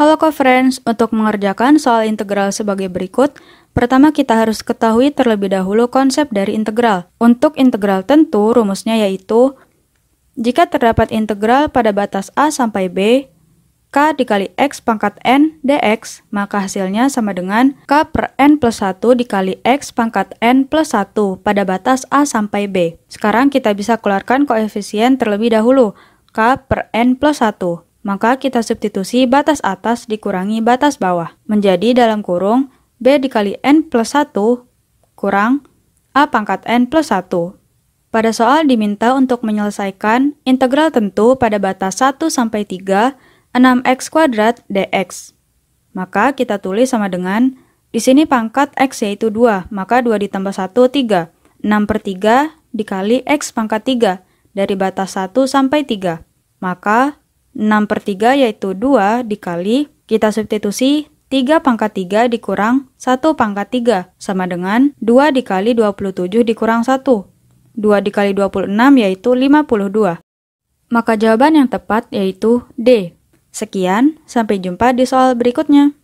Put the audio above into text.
Halo co-friends, untuk mengerjakan soal integral sebagai berikut, pertama kita harus ketahui terlebih dahulu konsep dari integral. Untuk integral tentu, rumusnya yaitu jika terdapat integral pada batas A sampai B, K dikali X pangkat N dx, maka hasilnya sama dengan K per N plus 1 dikali X pangkat N plus 1 pada batas A sampai B. Sekarang kita bisa keluarkan koefisien terlebih dahulu, K per N plus 1 maka kita substitusi batas atas dikurangi batas bawah, menjadi dalam kurung B dikali N plus 1 kurang A pangkat N plus 1. Pada soal diminta untuk menyelesaikan integral tentu pada batas 1 sampai 3 6x kuadrat dx. Maka kita tulis sama dengan, di sini pangkat x yaitu 2, maka 2 ditambah 1, 3. 6 per 3 dikali x pangkat 3 dari batas 1 sampai 3. Maka 6 per 3 yaitu 2 dikali kita substitusi 3 pangkat 3 dikurang 1 pangkat 3 sama dengan 2 dikali 27 dikurang 1. 2 dikali 26 yaitu 52. Maka jawaban yang tepat yaitu D. Sekian, sampai jumpa di soal berikutnya.